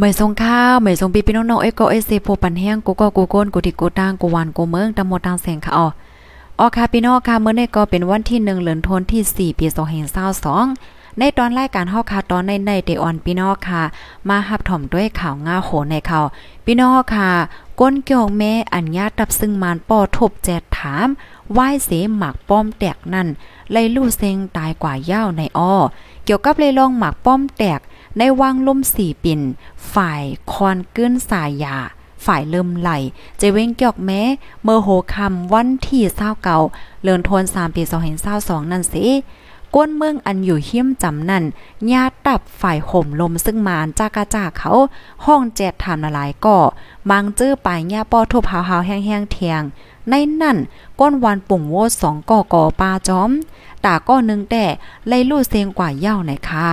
หม่ทรงข้าวไม่ทรงปีพี่น้องๆเอก็เอเซโฟปันแห้งกูก็กูโกนกูที่กูตั้งกูหวานกูเมืองตะโมดทางแสงค่ะอ๋ออค่ะพี่น้องค่ะเมื่อในก็เป็นวันที่1เลือนนทน่สี่ปี2522ในตอนรายการเฮาค่ะตอนในในเดออนพี่น้องค่ะมาหับถ่อมด้วยข่าวง่าโหในข่าวพี่น้องค่ะก้นเกี่ยวแม่อัญญาตับซึ่งมานป้อทบแจดถามไหว้เสหมักป้อมแตกนั่นไลลู่เซงตายกว่าย่าในอ้อ เกี่ยวกับเลยลองหมักป้อมแตกในวางล่มสี่ปิ่น ฝ่ายคอนกึ้นสายยา ฝ่ายเริ่มไหล เจเวงเกียกแม้ เมื่อโหคาวันที่เศร้าเก่าเลอนทวนสามปีสองเห็นเศร้าสองนั่นสิก้นเมืองอันอยู่เฮี้ยมจำนั่นญาตับฝ่ายห่มลมซึ่งมานจากาจาเขา ห้องแจดถามละลายก่อ มังจื้อปายญาป้อทุบหาวหาวแห้งแห้งเทียง ในนั่นก้นวันปุ่งโวดสองก่อก่อปลาจอมตาก้อนึงแต่ไล่ลู่เซงกว่าเย่าไหนค่ะ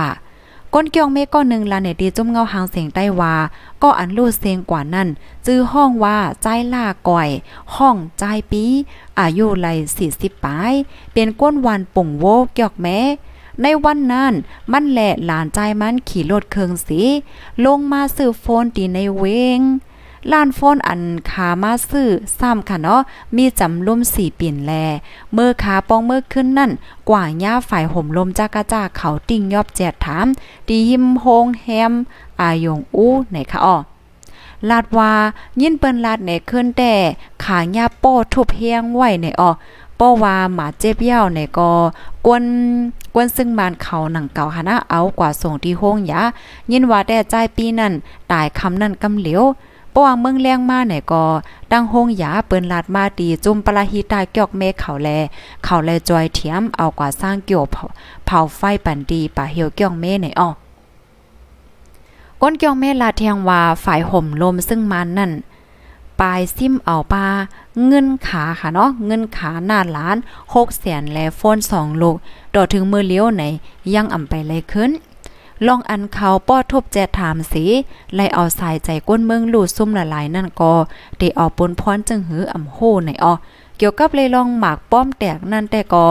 ก้นเกียงเมฆก้อนหนึ่งลาเนตีจุ่มเงาหางเสียงใต้วา ก็อันลูดเสียงกว่านั้นจื้อห้องว่าใจล่าก่อย ห้องใจปี อายุไลสี่สิบปลาย เป็นก้นวันป่งโวเกียกแม้ ในวันนั้นมันแหละหลานใจมันขี่รถเครืองสี ลงมาสืบโฟนตีในเวงล้านฟ้อนอันขามาซื้อซ้ำค่ะเนาะ มีจำล่มสี่เปลี่นแล เมื่อขาป้องเมื่อขึ้นนั่น กว่าย่าฝ่ายห่มลมจ้ากะจ้าเขาติ่งยอบแจดถาม ดีหิมโฮงแฮมอายงอู้ไหนคะอ้อลาดว่ายินเปิ้นลาดในขึ้นแต่ ขาหญ้าโป้ทุบเฮียงไหวในออป้อว่าหมาเจ็บเย่าในก็กวน กวนซึ่งมานเขาหนังเก่าหานะเอา กว่าส่งที่ห้องยายินว่าแต่ใจปีนั่นตายคำนั่นกำเหลียวป้วงเมืองแรงมาไหนก็ดั้งห้องยาเปิ้นลาดมาตีจุ่มปลาหิตาเกีกเมฆเขาแลเขาแลจอยเทียมเอากว่าสร้างเกี่ยวเผาไฟปันดี ป่าเหี่ยวเกีกเมไหนอ้อก้นเกีกเมลาเทียงว่าฝ่ายห่มลมซึ่งมันนั่นปลายซิมเอาปลาเงินขาค่ะเนาะเงินขาหน้าล้านหกแสนและโฟนสองลูกดอถึงมือเลี้ยวไหนยังอ่ำไปเลยขึ้นลองอันเขาป้อทบแจถามสิไลเอาสายใจก้นเมืองลูดซุ่มละลายนั่นก็ได้เอาปนพรจึงหืออ่ำโหในออเกี่ยวกับเลยลองหมากป้อมแตกนั่นแต่ก็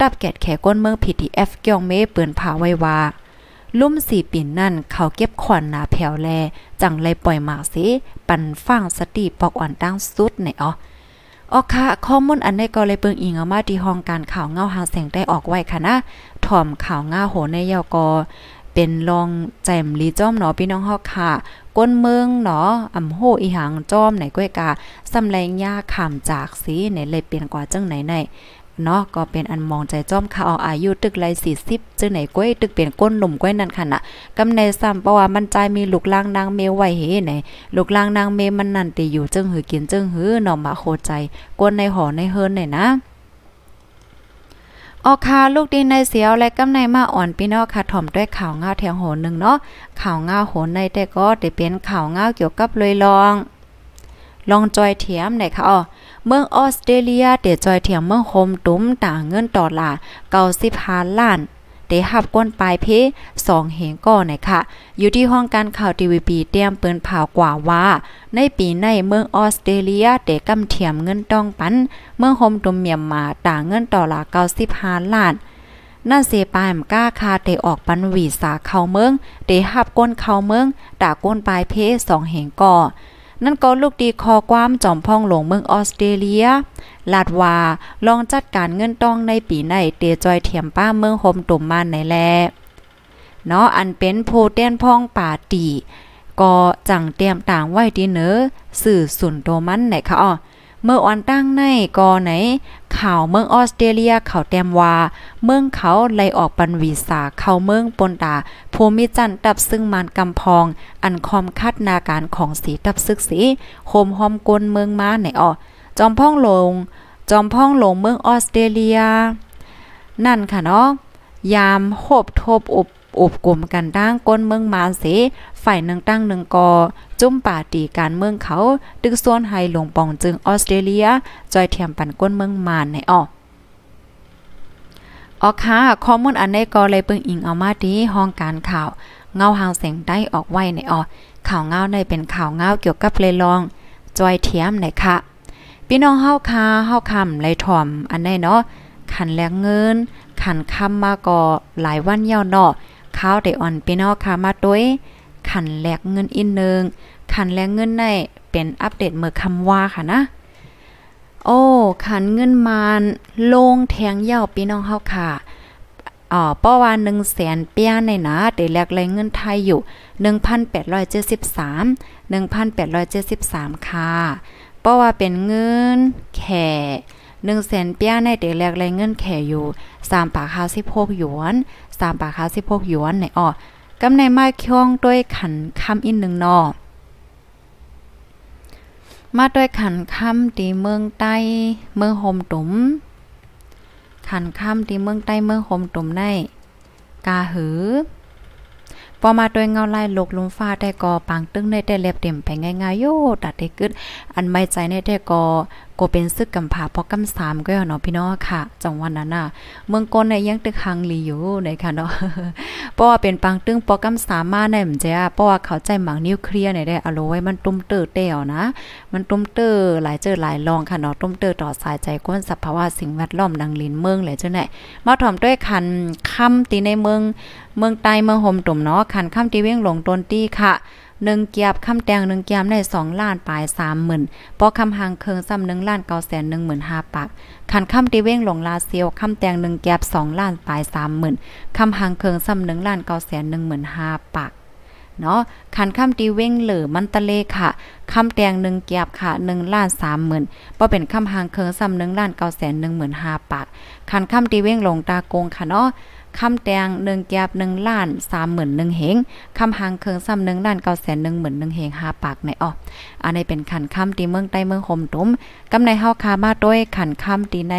ตับแกดแขก้นเมือง PDF เกี่ยงเมเปิ่นผาไว้ว่า ลุ่มสี่ปิ่นนั่นเขาเก็บขวนหนาแผ่วแล จังเลยปล่อยหมากสิ ปันฟังสติปอกอ่อนตั้งสุดในออออกค่ะข้อมูลอันได้ก็เลยเปิงอิงเอามาที่ห้องการข่าวเงาหาเสียงได้ออกไว้ค่ะนะ ถ่อมข่าวเงาโหในเยาวกอเป็นลองแจ่มลีจ้อมเนาะพี่น้องฮอกค่ะ ก้นเมืองเนาะอ่ำโหอีหังจ้อมไหนก้อยกาสำแรงยาขามจากสีไหนเลยเปลี่ยนกว่าจังไหนไหนเนาะก็เป็นอันมองใจจ้อมข่ะเอาอายุตึกไรสี่สิบจึงไหนก้อยตึกเปลี่ยนก้นหนุ่มก้อยนั่นค่ะน่ะกำในซ้ำเพราะว่ามันใจมีลูกล่างนางเมไหว้เฮไหนลูกล่างนางเมมันนั่นตีอยู่จึงหือกินจึงหือเนาะมาโคใจก้นในหอในเฮินไหนนะออกคาลูกดินในเสียวและกำในมาอ่อนพี่น้องค่ะถ่อมด้วยข่าวเงาแถงโหนหนึ่งเนาะข่าวเงาโหนในแต่ก็ได้เป็นข่าวเงาเกี่ยวกับเลยลอง ลองจอยเทียมไหนค่ะอ๋อเมืองออสเตรเลียเดี๋ยวจอยเทียมเมืองโฮมตุ้มต่างเงินต่อหลาเกาสิบห้าล้านได้หับก้นปลายเพสองเหงก่อนนะค่ะ อยู่ที่ห้องการข่าวทีวีปีเตรียมเปินเผากว่าว่า ในปีในเมืองออสเตรเลียเดกำเทียมเงินต้องปันเมืองโฮมตุมเมียมมาต่างเงินต่อละ้าล้านนั่นเสปามก้าคาเตออกปันวีสาเข้าเมืองเดหับก้นเข้าเมืองต่าก้นปลายเพสองเหงก่อนั่นก็ลูกดีคอความจอมพ่องหลงเมืองออสเตรเลียลาดว่าลองจัดการเงินต้องในปีไหนเตียจอยเทียมป้าเมืองโฮมตุ่มมานไนแลเนาะอันเป็นโพเต้นพ่องป่าตีก็จังเตรียมต่างไว้ดีเนอสื่อสุนโตมันไหนคะอ้อเมื่ออ่อนตั้งในกอไหนข่าวเมืองออสเตรเลีย เข่าแตมว่าเมืองเขาไล่ออกปันวีสาเข้าเมืองปนตาภูมิจันทร์ตับซึ่งมันกำพอง อันคอมคาดนาการของสีตับซึกสีโคมหอมกลเมืองมาไหนอ่อจอมพ่องลง จอมพ่องลงเมืองออสเตรเลีย นั่นค่ะเนาะ ยามโหบทบอบอุบกลุ่มกันตั้งก้นเมืองมาเสฝ่ายหนึ่งตั้งหนึ่งกอ จุ่มป่าตีการเมืองเขา ดึกส่วนไฮหลงปองจึงออสเตรเลีย จอยเทียมปันก้นเมืองมานในออออค่ะข้อมูลอันในกอเลยเปิงอิงเอามาดีห้องการข่าว เงาหางเสียงได้ออกไว้ในออข่าวเงาในเป็นข่าวเงาเกี่ยวกับเลยลอง จอยเทียมในค่ะ พี่น้องเฮาคาเฮาคำไรถ่อมอันในเนาะขันแลกเงินขันคำมาก่อหลายวันยาวเนาะข้าวได้อ่อนพีนองค่ะมาด้วยขันแลกเงินอินเนึงขันแลกเงินในเป็นอัปเดตเมื่อคำว่าค่ะนะโอ้ขันเงินมานลงแทงเย่าพี่น้องเฮาค่ะอ๋อป้อว่น1 0 0 0 0แสนเปียในนะเด้แลกแลกเงินไทยอยู่1,873 1,873ค่ะป้อว่าเป็นเงินแข่1แสนเปียในเด็กแรกแรงเงินแข่อยู่3ปากคา16หยวน3ปากคา16หยวนในอ้อกำในมาเคีองด้วยขันคำอินหนึ่งนอมาด้วยขันคำตีเมืองใต้เมืองโฮมตุ๋มขันคำตีเมืองใต้เมืองโฮมตุ๋มในกาหือ พอมาโดยเงาลายลกลุมฟ้าแต่ก่อปังตึ้งในแต่เล็บเต็มไปง่ายๆโยตัดได้กึดอันไม่ใจในแต่ก่อก็เป็นซึกกำผาพอกำสามก็เนาะพี่น้องค่ะจังวันนั้นน่ะ เมืองกนเนี่ยยังตึกหังลีอยู่ในค่ะ เนาะเพราะว่าเป็นปังตึ้งพอกำสามมาใน่มันจะเพราะว่าเขาใจหมังนิวเคลียร์เนี่ยได้อโลไว้มันตุ้มเตอเตียวนะ มันตุ้มเตอหลายเจอหลายรองค่ะเนาะตุ้มเตอต่อสายใจก้นสภาวะสิ่งแวดล้อมดังลินเมืองเลยเจ้าไหนมาถ่อมด้วยคันค่ำตีในเมือง เมืองใต้เมืองห่มตุ่มเนาะคันค่ำตีเว้งหลงต้นตี้ค่ะหนึ่งเกียบคำแตงหนึ่งเกียบได้สองล้านปลายสามหมื่นปอคำหางเคิงซ้ำหนึ่งล้านเก้าแสนหนึ่งหมื่นห้าปากขันคำตีเว้ง หลงลาเซียวคำแตงหนึ่งเกียบสองล้านปลายสามหมื่นคำหางเคิงซ้ำหนึ่งล้านเก้าแสนหนึ่งหมื่นห้าปากเนาะคันคำตีเว้งเหลือมันตะเลค่ะ คำแตงหนึ่งเกียบค่ะหนึ่งล้านสามหมื่นบ่เป็นคำหางเคิงซ้ำหนึ่งล้านเก้าแสนหนึ่งหมื่นหาปากคันคำตีเว้งลงตากงค่ะเนาะคำแตงหนึ่งกบหนึ่งล้านสามหมื่นหนึ่งเฮงคำหางเคิงซ้ำหนึ่งล้านเก้าแสนหนึ่งหมื่นหนึ่งเฮงหาปากในอ้ออันนี้เป็นคันคาตีเมืองใต้เมืองหมตุ้มกำในเฮาคามาด้วยคันคาตีใน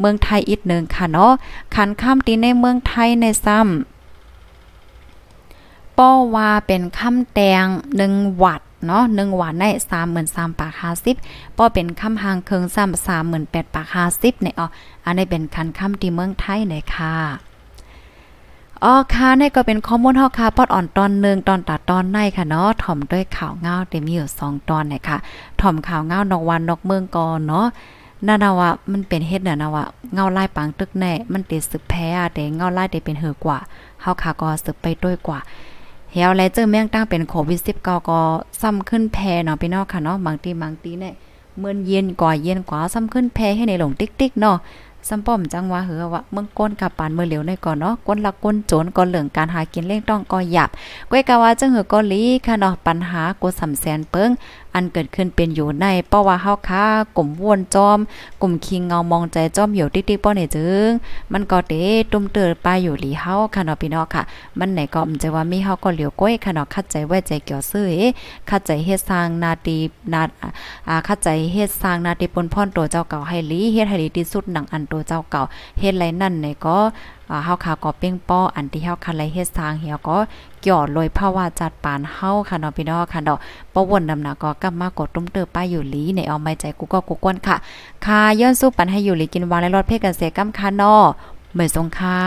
เมืองไทยอีกหนึ่งค่ะเนาะ คันคาตีในเมืองไทยในซ้ำป้อว่าเป็นคำแตงหนึ่งวัดเนาะหนึ่งวัดได้สามหมื่นสามปากห้าสิบป้อเป็นคำหางเคองซ้ำสามหมื่นแปดปากห้าสิบเนี่ยอ๋ออันนี้เป็นคันคำที่เมืองไทยเลยค่ะอ๋อค่ะนี่ก็เป็นข้อมูลฮอค่ะปอดอ่อนตอนหนึ่งตอนตัดตอนในค่ะเนาะถ่อมด้วยข่าวเงาเต็มอยู่สองตอนเะยค่ะ ถ่อมข่าวเงานอกวันนอกเมืองก่อนเนาะนั่นนะว่ามันเป็นเฮ็ดน่ะนะว่าเงาไล่ปังตึกแน่มันติดสึกแพ้ แต่เงาไล่ได้เป็นเหือกว่าเฮาค่ะก็สึกไปด้วยกว่าเฮาไลเจอแม่งตั้งเป็นโควิด19ก็ซ้ำขึ้นแพเนาะพี่น้องค่ะเนาะบางทีบางทีเนี่ยเมื่อเย็นกว่าเย็นกว่าซ้ำขึ้นแพให้ในหลงติ๊กๆเนาะซ้ํป้อมจังว่าเหือว่าเมืองก้นกับปานเมื่อเหลียวในก่อนเนาะก้นละก้นโจนก้นเหลืองการหากินเล่งต้องก็หยับก้อยกะว่าจังเหือก้็ลีค่ะเนาะปัญหากดสํมแสนเปิงอันเกิดขึ้นเป็นอยู่ในเพราว่าเฮาค้ากลุ่มวนจอมกลุ่มคิงเงามองใจจอมเหี่ยวติ๊กๆป้อนี่จึงมันก็เตะตุ้มเตือไปอยู่หลีเฮาค่ะเนาะพี่น้องค่ะ มันไหนก็อำใจว่ามีเฮาก็เหลียวก้อยค่ะเนาะคัดใจไว้ใจเกี่ยวซื้อคัดใจเฮ็ดสร้างนาตีนาอ่าคัดใจเฮ็ดสร้างนาตีปนพ่อนตัวเจ้าเก่าให้ลีเฮ็ดให้ดีที่สุดหนังอันตัวเจ้าเก่าเฮ็ดไรนั่นไหนก็เฮาคขาก็เป้งป้ออันที่เฮาคันไรเฮ็ดสร้างเฮยก็หยอดลอยภาวะจัดปานเฮาค่ะเนาะพี่น้องค่ะเนาะปะวนนำหนาก็กลับมากดตุ้มเตอป้ายอยู่ลีในเอาไม้ใจกูก็กูก้นค่ะค่ะย้อนสู้ปันให้อยู่ลีกินวางและรอดเพศกันเสกำค่ะเนาะเหมือนสงค่ะ